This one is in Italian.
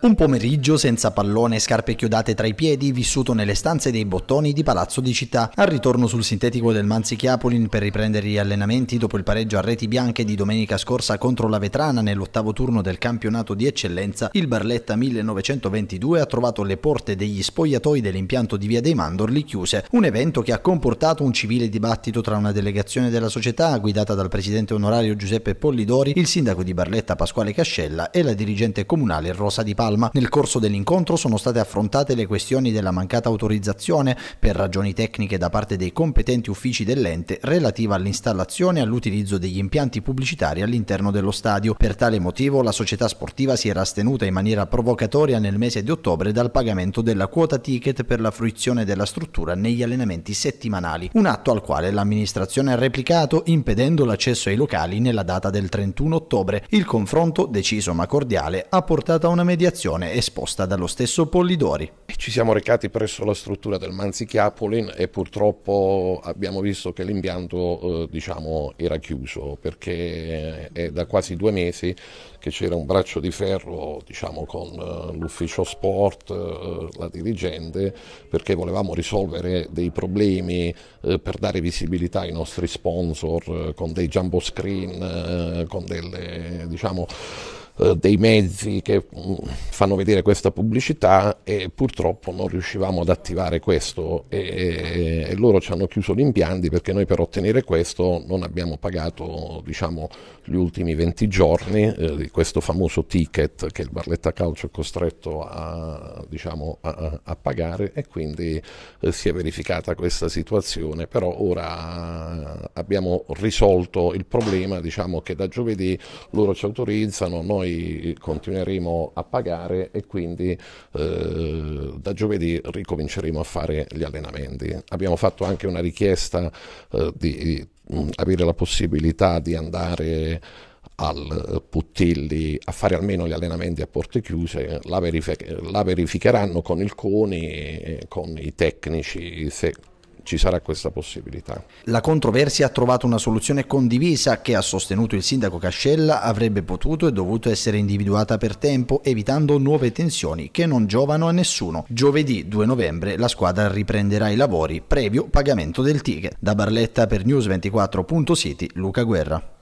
Un pomeriggio senza pallone e scarpe chiodate tra i piedi, vissuto nelle stanze dei bottoni di Palazzo di Città, al ritorno sul sintetico del Manzichiapolin per riprendere gli allenamenti dopo il pareggio a reti bianche di domenica scorsa contro la Vetrana nell'ottavo turno del campionato di eccellenza, il Barletta 1922 ha trovato le porte degli spogliatoi dell'impianto di Via dei Mandorli chiuse, un evento che ha comportato un civile dibattito tra una delegazione della società guidata dal presidente onorario Giuseppe Pollidori, il sindaco di Barletta Pasquale Cascella e la dirigente comunale Rosa Di Paolo Palma. Nel corso dell'incontro sono state affrontate le questioni della mancata autorizzazione per ragioni tecniche da parte dei competenti uffici dell'ente relativa all'installazione e all'utilizzo degli impianti pubblicitari all'interno dello stadio. Per tale motivo la società sportiva si era astenuta in maniera provocatoria nel mese di ottobre dal pagamento della quota ticket per la fruizione della struttura negli allenamenti settimanali, un atto al quale l'amministrazione ha replicato impedendo l'accesso ai locali nella data del 31 ottobre. Il confronto, deciso ma cordiale, ha portato a una mediazione spiegazione esposta dallo stesso Pollidori. Ci siamo recati presso la struttura del Manzi Chiapolin e purtroppo abbiamo visto che l'impianto eh, diciamo, era chiuso perché è da quasi due mesi che c'era un braccio di ferro diciamo, con eh, l'ufficio sport, eh, la dirigente, perché volevamo risolvere dei problemi per dare visibilità ai nostri sponsor con dei jumbo screen, con delle diciamo, eh, dei mezzi che mm, fanno vedere questa pubblicità e purtroppo non riuscivamo ad attivare questo e, e, e loro ci hanno chiuso gli impianti perché noi per ottenere questo non abbiamo pagato diciamo, gli ultimi 20 giorni eh, di questo famoso ticket che il Barletta Calcio è costretto a, diciamo, a, a pagare e quindi eh, si è verificata questa situazione però ora eh, abbiamo risolto il problema diciamo che da giovedì loro ci autorizzano noi noi continueremo a pagare e quindi eh, da giovedì ricominceremo a fare gli allenamenti. Abbiamo fatto anche una richiesta eh, di mh, mm, avere la possibilità di andare al Puttilli a fare almeno gli allenamenti a porte chiuse, la, verific- la verificheranno con il CONI e con i tecnici se ci sarà questa possibilità. La controversia ha trovato una soluzione condivisa che, ha sostenuto il sindaco Cascella, avrebbe potuto e dovuto essere individuata per tempo, evitando nuove tensioni che non giovano a nessuno. Giovedì 2 novembre la squadra riprenderà i lavori, previo pagamento del ticket. Da Barletta per News24.city, Luca Guerra.